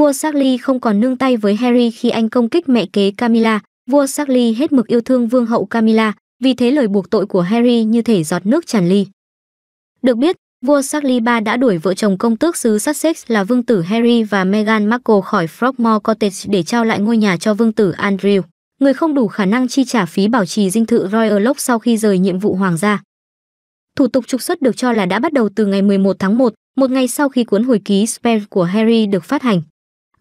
Vua Charlie không còn nương tay với Harry khi anh công kích mẹ kế Camilla. Vua Charlie hết mực yêu thương vương hậu Camilla, vì thế lời buộc tội của Harry như thể giọt nước tràn ly. Được biết, vua Charlie III đã đuổi vợ chồng công tước xứ Sussex là vương tử Harry và Meghan Markle khỏi Frogmore Cottage để trao lại ngôi nhà cho vương tử Andrew, người không đủ khả năng chi trả phí bảo trì dinh thự Royal Oak sau khi rời nhiệm vụ hoàng gia. Thủ tục trục xuất được cho là đã bắt đầu từ ngày 11 tháng 1, một ngày sau khi cuốn hồi ký Spare của Harry được phát hành.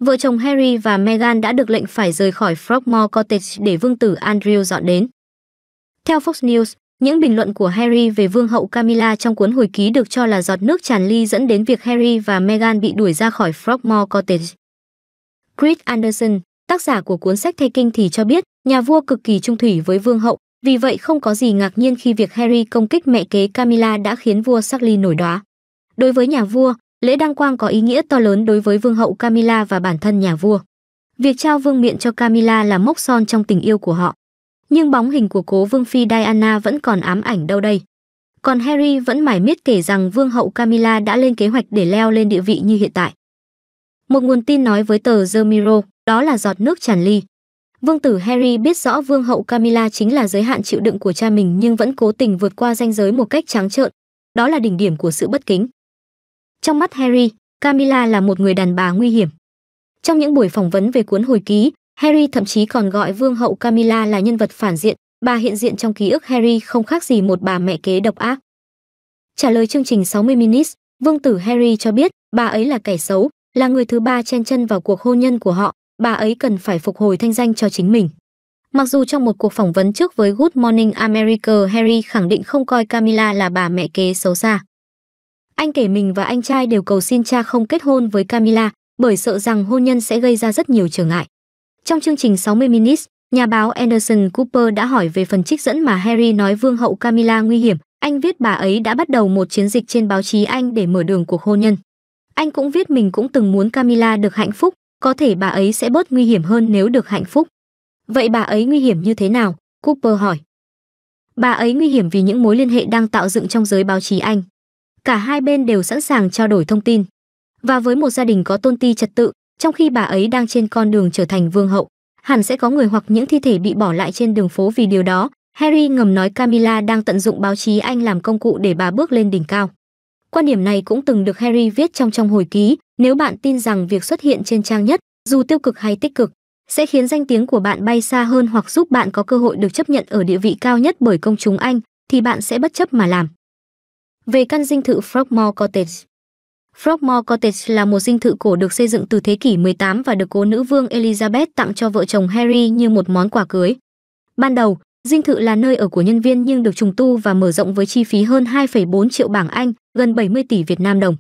Vợ chồng Harry và Meghan đã được lệnh phải rời khỏi Frogmore Cottage để vương tử Andrew dọn đến. Theo Fox News, những bình luận của Harry về vương hậu Camilla trong cuốn hồi ký được cho là giọt nước tràn ly dẫn đến việc Harry và Meghan bị đuổi ra khỏi Frogmore Cottage. Chris Anderson, tác giả của cuốn sách Thay Kinh thì cho biết, nhà vua cực kỳ trung thủy với vương hậu, vì vậy không có gì ngạc nhiên khi việc Harry công kích mẹ kế Camilla đã khiến vua Charles nổi đóa. Đối với nhà vua, lễ đăng quang có ý nghĩa to lớn đối với vương hậu Camilla và bản thân nhà vua. Việc trao vương miện cho Camilla là mốc son trong tình yêu của họ. Nhưng bóng hình của cố vương phi Diana vẫn còn ám ảnh đâu đây. Còn Harry vẫn mải miết kể rằng vương hậu Camilla đã lên kế hoạch để leo lên địa vị như hiện tại. Một nguồn tin nói với tờ The Mirror, đó là giọt nước tràn ly. Vương tử Harry biết rõ vương hậu Camilla chính là giới hạn chịu đựng của cha mình nhưng vẫn cố tình vượt qua ranh giới một cách trắng trợn. Đó là đỉnh điểm của sự bất kính. Trong mắt Harry, Camilla là một người đàn bà nguy hiểm. Trong những buổi phỏng vấn về cuốn hồi ký, Harry thậm chí còn gọi vương hậu Camilla là nhân vật phản diện, bà hiện diện trong ký ức Harry không khác gì một bà mẹ kế độc ác. Trả lời chương trình 60 Minutes, vương tử Harry cho biết bà ấy là kẻ xấu, là người thứ ba chen chân vào cuộc hôn nhân của họ, bà ấy cần phải phục hồi thanh danh cho chính mình. Mặc dù trong một cuộc phỏng vấn trước với Good Morning America, Harry khẳng định không coi Camilla là bà mẹ kế xấu xa. Anh kể mình và anh trai đều cầu xin cha không kết hôn với Camila bởi sợ rằng hôn nhân sẽ gây ra rất nhiều trở ngại. Trong chương trình 60 Minutes, nhà báo Anderson Cooper đã hỏi về phần trích dẫn mà Harry nói vương hậu Camilla nguy hiểm. Anh viết bà ấy đã bắt đầu một chiến dịch trên báo chí Anh để mở đường cuộc hôn nhân. Anh cũng viết mình cũng từng muốn Camilla được hạnh phúc, có thể bà ấy sẽ bớt nguy hiểm hơn nếu được hạnh phúc. Vậy bà ấy nguy hiểm như thế nào? Cooper hỏi. Bà ấy nguy hiểm vì những mối liên hệ đang tạo dựng trong giới báo chí Anh cả hai bên đều sẵn sàng trao đổi thông tin. Và với một gia đình có tôn ti trật tự, trong khi bà ấy đang trên con đường trở thành vương hậu, hẳn sẽ có người hoặc những thi thể bị bỏ lại trên đường phố vì điều đó. Harry ngầm nói Camilla đang tận dụng báo chí Anh làm công cụ để bà bước lên đỉnh cao. Quan điểm này cũng từng được Harry viết trong trong hồi ký, nếu bạn tin rằng việc xuất hiện trên trang nhất, dù tiêu cực hay tích cực, sẽ khiến danh tiếng của bạn bay xa hơn hoặc giúp bạn có cơ hội được chấp nhận ở địa vị cao nhất bởi công chúng Anh, thì bạn sẽ bất chấp mà làm. Về căn dinh thự Frogmore Cottage Frogmore Cottage là một dinh thự cổ được xây dựng từ thế kỷ 18 và được cố nữ vương Elizabeth tặng cho vợ chồng Harry như một món quà cưới. Ban đầu, dinh thự là nơi ở của nhân viên nhưng được trùng tu và mở rộng với chi phí hơn 2,4 triệu bảng Anh, gần 70 tỷ Việt Nam đồng.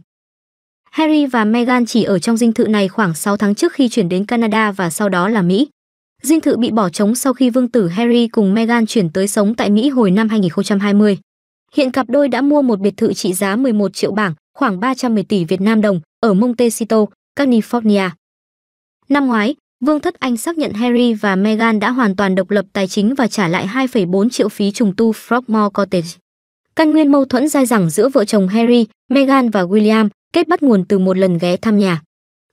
Harry và Meghan chỉ ở trong dinh thự này khoảng 6 tháng trước khi chuyển đến Canada và sau đó là Mỹ. Dinh thự bị bỏ trống sau khi vương tử Harry cùng Meghan chuyển tới sống tại Mỹ hồi năm 2020. Hiện cặp đôi đã mua một biệt thự trị giá 11 triệu bảng, khoảng 310 tỷ Việt Nam đồng, ở Montecito, California. Năm ngoái, Vương Thất Anh xác nhận Harry và Meghan đã hoàn toàn độc lập tài chính và trả lại 2,4 triệu phí trùng tu Frogmore Cottage. Căn nguyên mâu thuẫn dai dẳng giữa vợ chồng Harry, Meghan và William kết bắt nguồn từ một lần ghé thăm nhà.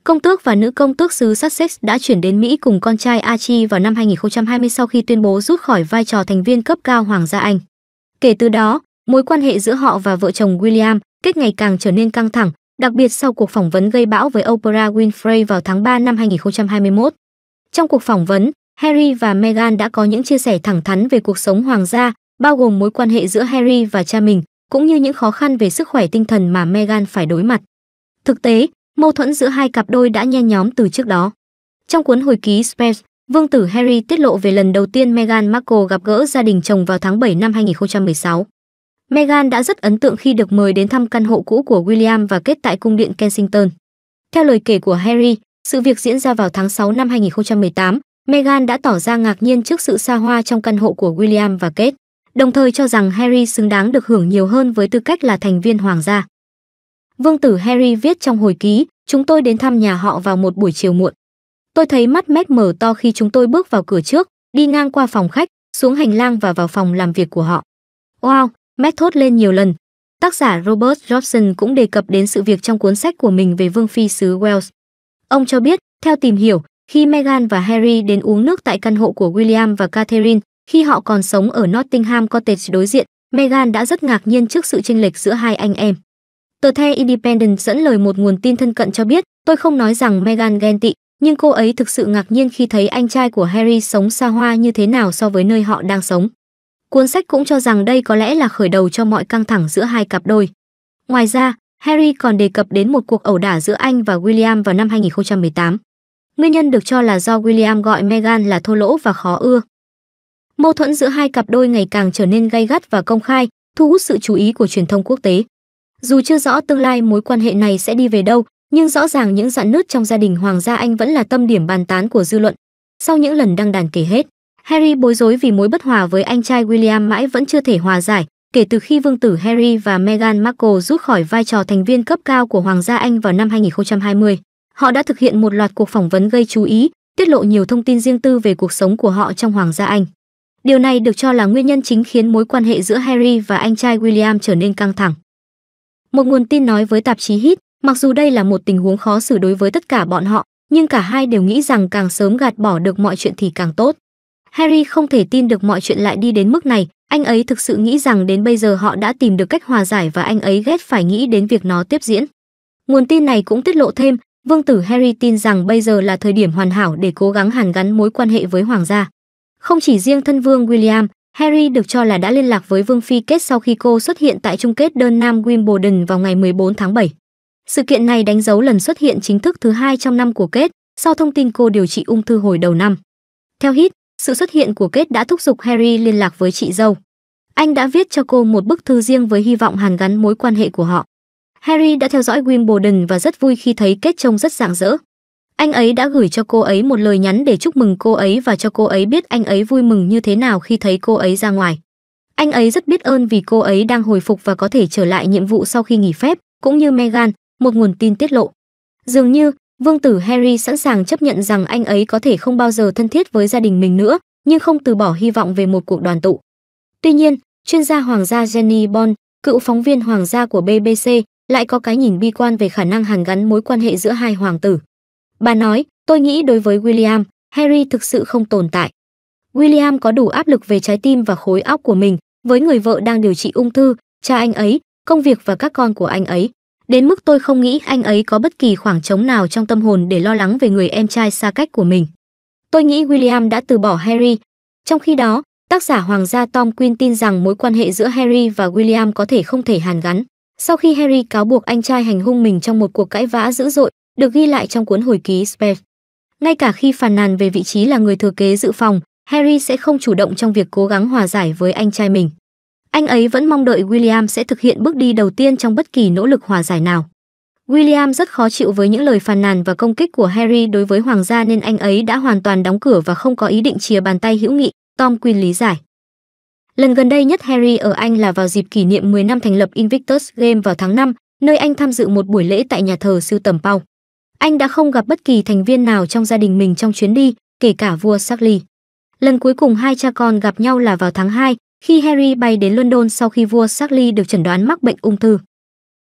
Công tước và nữ công tước xứ Sussex đã chuyển đến Mỹ cùng con trai Archie vào năm 2020 sau khi tuyên bố rút khỏi vai trò thành viên cấp cao Hoàng gia Anh. Kể từ đó, Mối quan hệ giữa họ và vợ chồng William kết ngày càng trở nên căng thẳng, đặc biệt sau cuộc phỏng vấn gây bão với Oprah Winfrey vào tháng 3 năm 2021. Trong cuộc phỏng vấn, Harry và Meghan đã có những chia sẻ thẳng thắn về cuộc sống hoàng gia, bao gồm mối quan hệ giữa Harry và cha mình, cũng như những khó khăn về sức khỏe tinh thần mà Meghan phải đối mặt. Thực tế, mâu thuẫn giữa hai cặp đôi đã nhen nhóm từ trước đó. Trong cuốn hồi ký Spence, vương tử Harry tiết lộ về lần đầu tiên Meghan Markle gặp gỡ gia đình chồng vào tháng 7 năm 2016. Meghan đã rất ấn tượng khi được mời đến thăm căn hộ cũ của William và kết tại cung điện Kensington. Theo lời kể của Harry, sự việc diễn ra vào tháng 6 năm 2018, Meghan đã tỏ ra ngạc nhiên trước sự xa hoa trong căn hộ của William và Kate, đồng thời cho rằng Harry xứng đáng được hưởng nhiều hơn với tư cách là thành viên hoàng gia. Vương tử Harry viết trong hồi ký, chúng tôi đến thăm nhà họ vào một buổi chiều muộn. Tôi thấy mắt mét mở to khi chúng tôi bước vào cửa trước, đi ngang qua phòng khách, xuống hành lang và vào phòng làm việc của họ. Wow, Mac thốt lên nhiều lần. Tác giả Robert Johnson cũng đề cập đến sự việc trong cuốn sách của mình về vương phi xứ Wales. Ông cho biết, theo tìm hiểu, khi Meghan và Harry đến uống nước tại căn hộ của William và Catherine, khi họ còn sống ở Nottingham Cottage đối diện, Meghan đã rất ngạc nhiên trước sự chênh lệch giữa hai anh em. Tờ The Independent dẫn lời một nguồn tin thân cận cho biết, tôi không nói rằng Meghan ghen tị, nhưng cô ấy thực sự ngạc nhiên khi thấy anh trai của Harry sống xa hoa như thế nào so với nơi họ đang sống. Cuốn sách cũng cho rằng đây có lẽ là khởi đầu cho mọi căng thẳng giữa hai cặp đôi. Ngoài ra, Harry còn đề cập đến một cuộc ẩu đả giữa anh và William vào năm 2018. Nguyên nhân được cho là do William gọi Meghan là thô lỗ và khó ưa. Mâu thuẫn giữa hai cặp đôi ngày càng trở nên gay gắt và công khai, thu hút sự chú ý của truyền thông quốc tế. Dù chưa rõ tương lai mối quan hệ này sẽ đi về đâu, nhưng rõ ràng những dạn nứt trong gia đình Hoàng gia Anh vẫn là tâm điểm bàn tán của dư luận. Sau những lần đăng đàn kể hết, Harry bối rối vì mối bất hòa với anh trai William mãi vẫn chưa thể hòa giải, kể từ khi vương tử Harry và Meghan Markle rút khỏi vai trò thành viên cấp cao của Hoàng gia Anh vào năm 2020. Họ đã thực hiện một loạt cuộc phỏng vấn gây chú ý, tiết lộ nhiều thông tin riêng tư về cuộc sống của họ trong Hoàng gia Anh. Điều này được cho là nguyên nhân chính khiến mối quan hệ giữa Harry và anh trai William trở nên căng thẳng. Một nguồn tin nói với tạp chí Hit, mặc dù đây là một tình huống khó xử đối với tất cả bọn họ, nhưng cả hai đều nghĩ rằng càng sớm gạt bỏ được mọi chuyện thì càng tốt. Harry không thể tin được mọi chuyện lại đi đến mức này, anh ấy thực sự nghĩ rằng đến bây giờ họ đã tìm được cách hòa giải và anh ấy ghét phải nghĩ đến việc nó tiếp diễn. Nguồn tin này cũng tiết lộ thêm, vương tử Harry tin rằng bây giờ là thời điểm hoàn hảo để cố gắng hàn gắn mối quan hệ với hoàng gia. Không chỉ riêng thân vương William, Harry được cho là đã liên lạc với Vương Phi Kết sau khi cô xuất hiện tại chung kết đơn nam Wimbledon vào ngày 14 tháng 7. Sự kiện này đánh dấu lần xuất hiện chính thức thứ hai trong năm của Kết, sau thông tin cô điều trị ung thư hồi đầu năm. Theo Hit, sự xuất hiện của Kết đã thúc giục Harry liên lạc với chị dâu. Anh đã viết cho cô một bức thư riêng với hy vọng hàn gắn mối quan hệ của họ. Harry đã theo dõi Wimbledon và rất vui khi thấy Kết trông rất rạng rỡ. Anh ấy đã gửi cho cô ấy một lời nhắn để chúc mừng cô ấy và cho cô ấy biết anh ấy vui mừng như thế nào khi thấy cô ấy ra ngoài. Anh ấy rất biết ơn vì cô ấy đang hồi phục và có thể trở lại nhiệm vụ sau khi nghỉ phép, cũng như Meghan, một nguồn tin tiết lộ. Dường như, Vương tử Harry sẵn sàng chấp nhận rằng anh ấy có thể không bao giờ thân thiết với gia đình mình nữa, nhưng không từ bỏ hy vọng về một cuộc đoàn tụ. Tuy nhiên, chuyên gia hoàng gia Jenny Bond, cựu phóng viên hoàng gia của BBC, lại có cái nhìn bi quan về khả năng hàn gắn mối quan hệ giữa hai hoàng tử. Bà nói, tôi nghĩ đối với William, Harry thực sự không tồn tại. William có đủ áp lực về trái tim và khối óc của mình, với người vợ đang điều trị ung thư, cha anh ấy, công việc và các con của anh ấy đến mức tôi không nghĩ anh ấy có bất kỳ khoảng trống nào trong tâm hồn để lo lắng về người em trai xa cách của mình. Tôi nghĩ William đã từ bỏ Harry. Trong khi đó, tác giả Hoàng gia Tom Quinn tin rằng mối quan hệ giữa Harry và William có thể không thể hàn gắn. Sau khi Harry cáo buộc anh trai hành hung mình trong một cuộc cãi vã dữ dội, được ghi lại trong cuốn hồi ký Spare. Ngay cả khi phàn nàn về vị trí là người thừa kế dự phòng, Harry sẽ không chủ động trong việc cố gắng hòa giải với anh trai mình. Anh ấy vẫn mong đợi William sẽ thực hiện bước đi đầu tiên trong bất kỳ nỗ lực hòa giải nào. William rất khó chịu với những lời phàn nàn và công kích của Harry đối với hoàng gia nên anh ấy đã hoàn toàn đóng cửa và không có ý định chia bàn tay hữu nghị, Tom Quinn lý giải. Lần gần đây nhất Harry ở Anh là vào dịp kỷ niệm 10 năm thành lập Invictus Game vào tháng 5, nơi anh tham dự một buổi lễ tại nhà thờ sưu tầm Pau. Anh đã không gặp bất kỳ thành viên nào trong gia đình mình trong chuyến đi, kể cả vua Sarkley. Lần cuối cùng hai cha con gặp nhau là vào tháng 2, khi Harry bay đến London sau khi vua Charlie được chẩn đoán mắc bệnh ung thư,